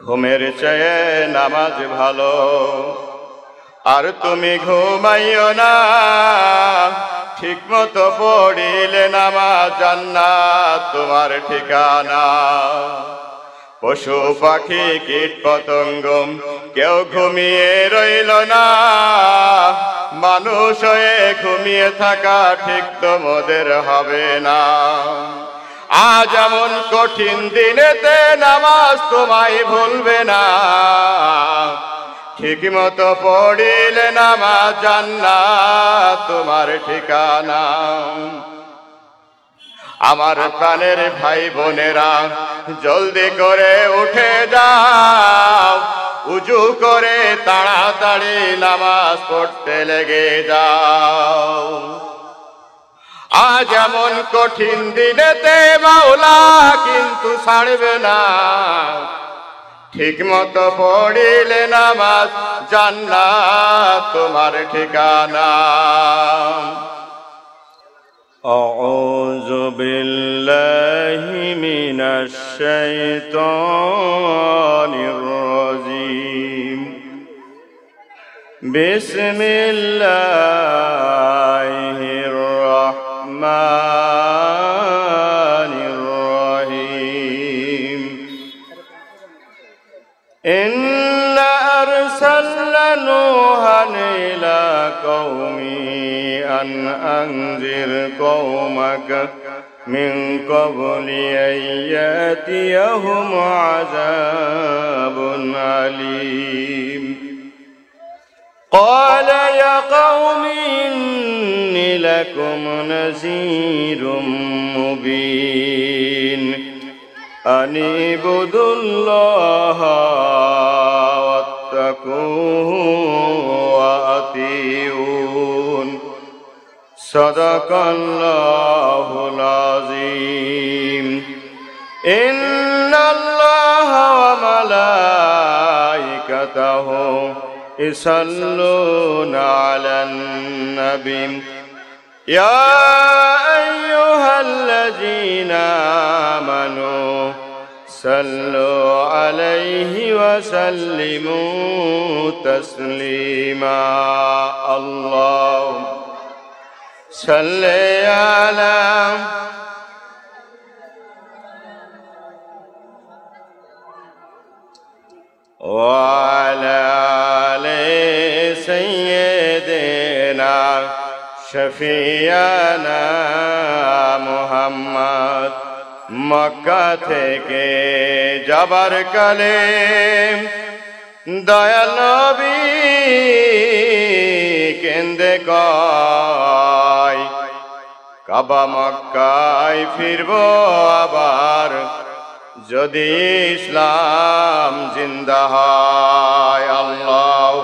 ঘুমের চেয়ে নামাজ ভালো আর তুমি ঘুমাইও না ঠিক মতো পড়িলে নামাজ তোমার ঠিকানা পশু পাখি কীট পতঙ্গ কেউ ঘুমিয়ে রইল না মানুষ হয়ে ঘুমিয়ে থাকা ঠিক তোমাদের হবে না আজ এমন কঠিন দিনেতে নামাজ তোমায় ভুলবে না ঠিক মতো পড়িলে নামাজ জান্না তোমার ঠিকানা আমার প্রাণের ভাই বোনেরা জলদি করে উঠে যাও উজু করে তাড়াতাড়ি নামাজ পড়তে লেগে যাও আজ এমন কঠিন দিনেতে মাওলা কিন্তু ছাড়বে না ঠিক মতো পড়িলে নামাজ জান্না তোমার ঠিকানা أعوذ بالله من أن أنذر قومك من قبل أن يأتيهم عذاب أليم قال يا قوم إني لكم نذير مبين أن اعبدوا الله واتقوه وأطيعوه صدق الله العظيم إن الله وملائكته يصلون على النبي يا أيها الذين آمنوا صلوا عليه وسلموا تسليما اللهم صل على وعلى آل سيدنا شفيعنا محمد মক্কা থেকে যাবার কালে দয়াল নবী কেন্দ্রে কর কাবা মক্কায় ফিরব আবার যদি ইসলাম জিন্দা হয় আল্লাহ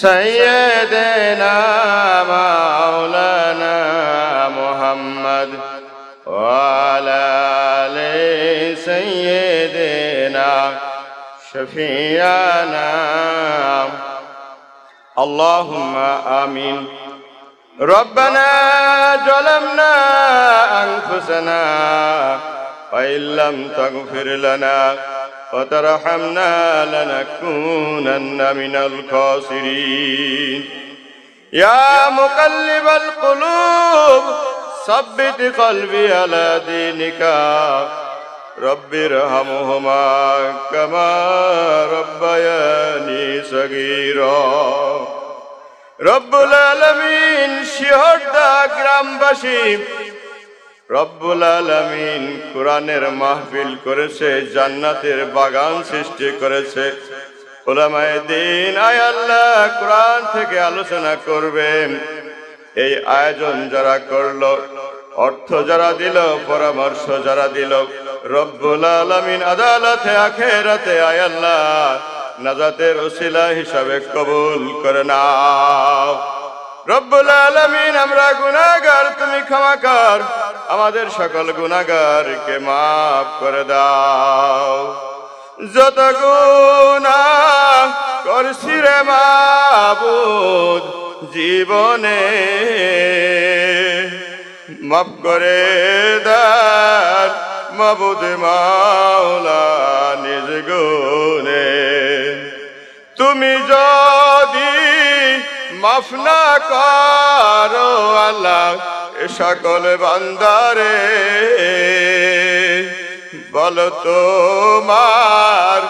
সৈয়দেনা মোহাম্মদ ওয়ালালে সৈয়দেনা শফিয়ানা اللهم আমিন ربنا ظلمنا أنفسنا وإن لم تغفر لنا وترحمنا لنكونن من الخاسرين يا مقلب القلوب ثبت قلبي على دينك رب ارحمهما كما ربياني صغيرا রব্বুল আলমিন শিহরদা গ্রামবাসী রব্বুল আলমিন কোরআনের মাহফিল করেছে জান্নাতের বাগান সৃষ্টি করেছে ওলামায় দিন আয় কোরআন থেকে আলোচনা করবেন এই আয়োজন যারা করলো অর্থ যারা দিল পরামর্শ যারা দিল রব্বুল আলমিন আদালতে আখেরাতে আয়াল্লাহ নাজাতের ওসিলা হিসাবে কবুল করে নাও রব্বুল আলমিন আমরা গুনাগার তুমি ক্ষমাকার আমাদের সকল গুনাগারকে মাফ করে দাও যত গুণা করছি রে জীবনে মাফ করে দাও মাবুদে মাওলা নিজ গুণে তুমি যদি মাফনা করো আল্লাহ এ সকল বান্দারে বল তোমার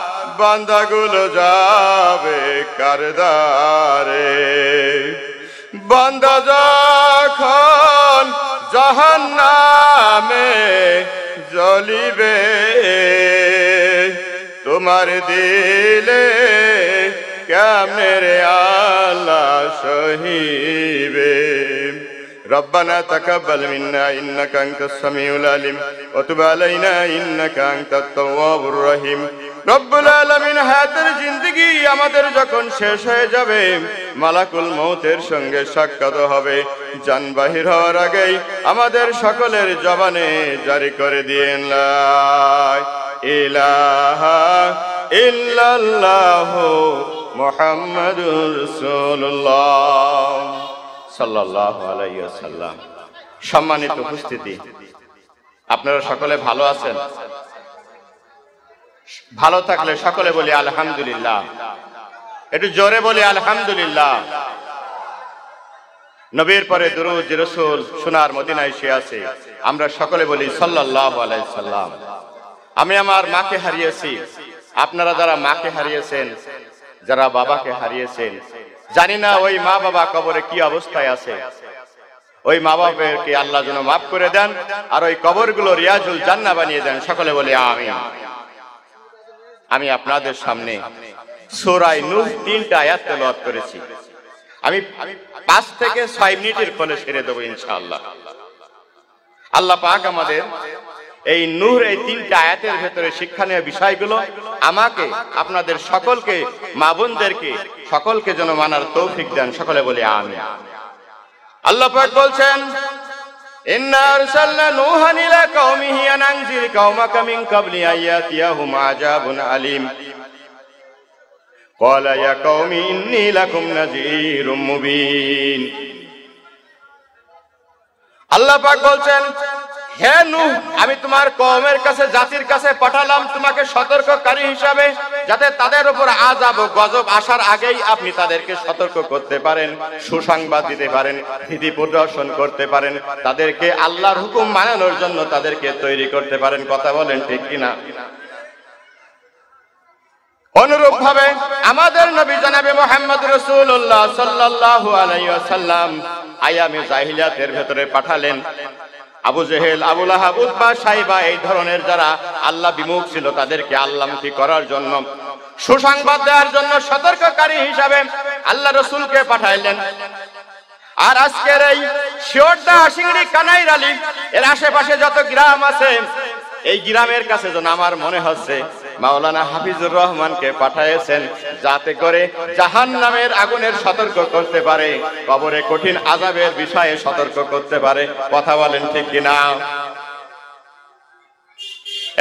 বান্দাগুলো যাবে কারদারে বান্দা যখন জাহান্নামে চলিবে তোমার দিলে كامر على شهيب ربنا تقبل منا إنك أنت السميع العليم وتب علينا إنك أنت التواب الرحيم রব্বুল আলমিন হায়াতের জিন্দগি আমাদের যখন শেষ হয়ে যাবে মালাকুল মৌতের সঙ্গে সাক্ষাৎ হবে যানবাহির হওয়ার আগেই আমাদের সকলের জবানে জারি করে দিয়েন ইলাহা ইল্লাল্লাহ মোহাম্মদুর রসুল্লাহ সাল্লাল্লাহু আলাইহি ওয়াসাল্লাম সম্মানিত উপস্থিতি আপনারা সকলে ভালো আছেন ভালো থাকলে সকলে বলি আলহামদুলিল্লাহ একটু জোরে বলি আলহামদুলিল্লাহ নবীর পরে দুরুজ রসুল সোনার মদিনায় সে আছে আমরা সকলে বলি সাল্লাহ আলাইসাল্লাম আমি আমার মাকে হারিয়েছি আপনারা যারা মাকে হারিয়েছেন যারা বাবাকে হারিয়েছেন জানি না ওই মা বাবা কবরে কি অবস্থায় আছে ওই মা বাবাকে আল্লাহ যেন মাফ করে দেন আর ওই কবরগুলো রিয়াজুল জান্না বানিয়ে দেন সকলে বলি আমি আমি আপনাদের সামনে সোরাই নূর তিনটা আয়াত তেলাওয়াত করেছি আমি পাঁচ থেকে ছয় মিনিটের কোণে সেরে দেবো ইনশাআল্লাহ আল্লাহ পাক আমাদের এই নূর এই তিনটা আয়াতের ভেতরে শিক্ষণীয় বিষয়গুলো আমাকে আপনাদের সকলকে মা বোনদেরকে সকলকে যেন মানার তৌফিক দেন সকলে বলি আমি আল্লাহ পাক বলছেন إنا أرسلنا نوحا إلى قومه أن أنزل قومك من قبل أن يأتيهم عذاب أليم قال يا قوم إني لكم نذير مبين আল্লাহ পাক বলছেন হে নু আমি তোমার কমের কাছে জাতির কাছে পাঠালাম তোমাকে সতর্ককারী হিসাবে যাতে তাদের উপর আজ আজাব গজব আসার আগেই আপনি তাদেরকে সতর্ক করতে পারেন সুসংবাদ দিতে পারেন ভীতি প্রদর্শন করতে পারেন তাদেরকে আল্লাহর হুকুম মানানোর জন্য তাদেরকে তৈরি করতে পারেন কথা বলেন ঠিক কিনা অনুরূপ ভাবে আমাদের নবী জানাবে মোহাম্মদ রসুল্লাহ সাল্লাহ আলাইসাল্লাম আয়ামে জাহিলিয়াতের ভেতরে পাঠালেন আবু জেহেল আবুল আহাব উদ্বা সাহিবা এই ধরনের যারা আল্লাহ বিমুখ ছিল তাদেরকে আল্লামুখী করার জন্য সুসংবাদ দেওয়ার জন্য সতর্ককারী হিসাবে আল্লাহ রসুলকে পাঠাইলেন আর আজকের এই শিওরদা হাসিংড়ি কানাইর আলী এর আশেপাশে যত গ্রাম আছে এই গ্রামের কাছে যেন আমার মনে হচ্ছে মাওলানা হাফিজুর রহমানকে পাঠিয়েছেন যাতে করে জাহান নামের আগুনের সতর্ক করতে পারে কবরে কঠিন আজাবের বিষয়ে সতর্ক করতে পারে কথা বলেন ঠিক কিনা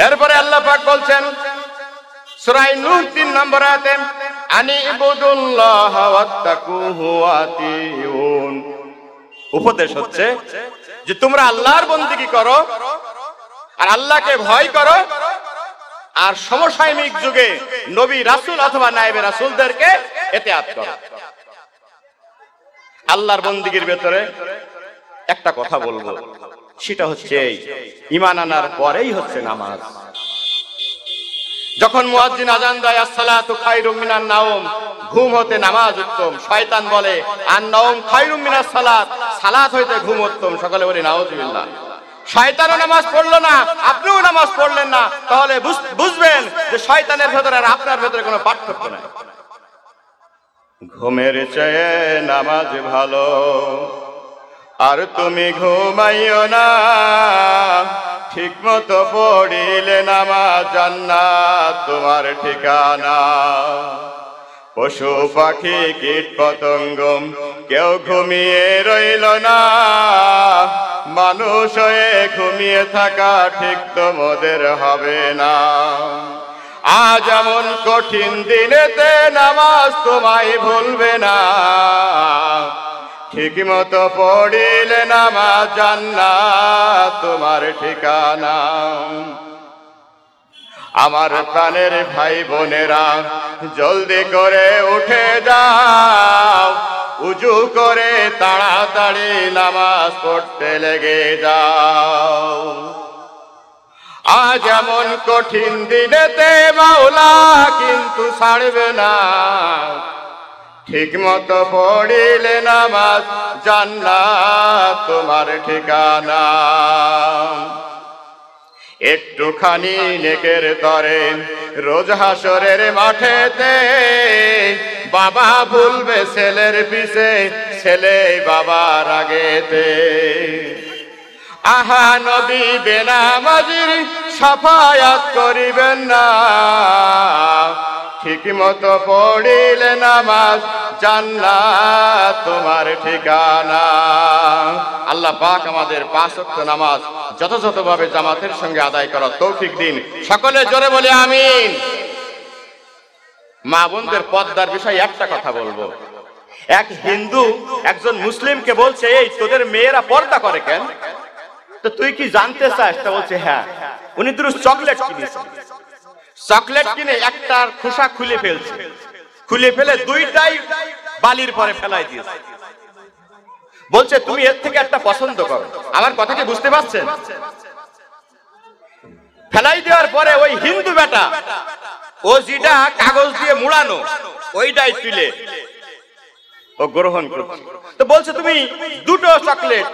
এরপরে আল্লাহ পাক বলছেন সূরা নূর 3 নম্বর আয়াতে আনি ইবুদুল্লাহ ওয়াত্তাকুহু আতিউন উপদেশ হচ্ছে যে তোমরা আল্লাহর বন্দিগি করো আর আল্লাহকে ভয় করো আর সমসাময়িক যুগে নবী রাসুল অথবা নায়েবে রাসুলদেরকে এতে করা আল্লাহর বন্দীগীর ভেতরে একটা কথা বলবো সেটা হচ্ছে ইমান আনার পরেই হচ্ছে নামাজ যখন মুয়াজ্জিন আজান দেয় আসসালাতু খায়রুম মিনান নাওম ঘুম হতে নামাজ উত্তম শয়তান বলে আর নাওম খায়রুম মিনাস সালাত সালাত হইতে ঘুম উত্তম সকলে বলি নাউযুবিল্লাহ শয়তানও নামাজ পড়লো না আপনিও নামাজ পড়লেন না তাহলে বুঝবেন যে শয়তানের ভেতরে আর আপনার ভেতরে কোনো পার্থক্য নাই ঘুমের চেয়ে নামাজ ভালো আর তুমি ঘুমাইও না ঠিক মতো পড়িলে নামাজ জান্নাত তোমার ঠিকানা পশু পাখি কীট পতঙ্গ কেউ ঘুমিয়ে রইল না মানুষ হয়ে ঘুমিয়ে থাকা ঠিক তোমাদের হবে না আজ এমন কঠিন দিনেতে নামাজ তোমায় ভুলবে না ঠিক মতো পড়িলে নামাজ জান্নাত তোমার ঠিকানা আমার প্রাণের ভাই বোনেরা জলদি করে উঠে যাও উজু করে তাড়াতাড়ি নামাজ পড়তে লেগে যাও আজ এমন কঠিন দিনেতে মাওলা কিন্তু ছাড়বে না ঠিক মতো পড়িলে নামাজ জান্নাত তোমার ঠিকানা একটুখানি নেকের তরে রোজ হাসরের মাঠে বাবা ভুলবে ছেলের পিছে ছেলে বাবার আগে আহা নদী বেনামাজির সাফায়াত করিবেন না ঠিক মতো পড়িলে নামাজ জান্নাত তোমার ঠিকানা আল্লাহ পাক আমাদের পাঁচ নামাজ যথাযথভাবে জামাতের সঙ্গে আদায় করার তৌফিক দিন সকলে জোরে বলে আমি মা বোনদের পদ্মার বিষয়ে একটা কথা বলবো এক হিন্দু একজন মুসলিমকে বলছে এই তোদের মেয়েরা পর্দা করে কেন তো তুই কি জানতে চাস তা বলছে হ্যাঁ উনি তুই চকলেট কিনেছে চকলেট কিনে একটার খোসা খুলে ফেলছে খুলে ফেলে দুইটাই বালির পরে ফেলাই দিয়েছে বলছে তুমি এর থেকে একটা পছন্দ করো আমার কথা কি বুঝতে পারছেন ফেলাই দেওয়ার পরে ওই হিন্দু বেটা ও যেটা কাগজ দিয়ে মুড়ানো ওইটাই তুলে ও গ্রহণ করছে তো বলছে তুমি দুটো চকলেট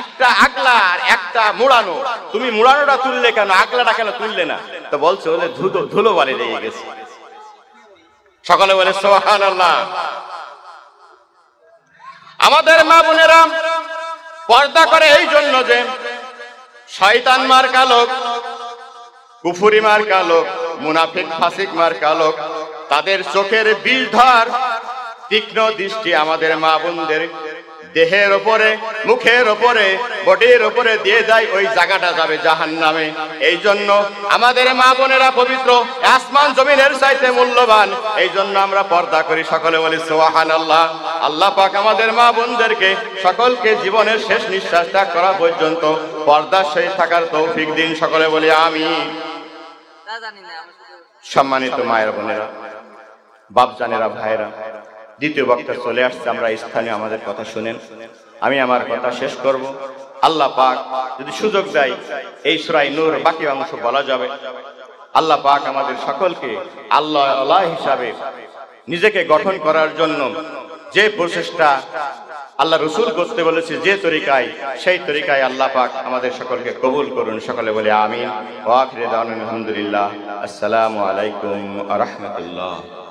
একটা আগলা আর একটা মুড়ানো তুমি মুড়ানোটা তুললে কেন আগলাটা কেন তুললে না তো বলছে ওদের ধুলো বাড়ি লেগে গেছে সকালে বলে সোহান আল্লাহ আমাদের মা বোনেরা পর্দা করে এই জন্য যে শয়তান মার কালক কুফুরি মার কালক মুনাফিক ফাসিক মার কালক তাদের চোখের বিষ ধর তীক্ষ্ণ দৃষ্টি আমাদের মা বোনদের দেহের ওপরে মুখের ওপরে বডির ওপরে দিয়ে যায় ওই জায়গাটা যাবে জাহান নামে এই জন্য আমাদের মা বোনেরা পবিত্র আসমান জমিনের চাইতে মূল্যবান এই জন্য আমরা পর্দা করি সকলে বলি সোহান আল্লাহ আল্লাহ পাক আমাদের মা বোনদেরকে সকলকে জীবনের শেষ নিঃশ্বাস ত্যাগ করা পর্যন্ত পর্দা শেষ থাকার তৌফিক দিন সকলে বলি আমি সম্মানিত মায়ের বোনেরা বাপ জানেরা ভাইরা দ্বিতীয় বক্তা চলে আসছে আমরা স্থানে আমাদের কথা শুনেন আমি আমার কথা শেষ করব আল্লাহ পাক যদি সুযোগ দেয় এই সুরাই নূর বাকি অংশ বলা যাবে আল্লাহ পাক আমাদের সকলকে আল্লাহ আল্লাহ হিসাবে নিজেকে গঠন করার জন্য যে প্রচেষ্টা আল্লাহ রসুল করতে বলেছে যে তরিকায় সেই তরিকায় আল্লাহ পাক আমাদের সকলকে কবুল করুন সকলে বলে আমিন আলহামদুলিল্লাহ আসসালামু আলাইকুম রহমতুল্লাহ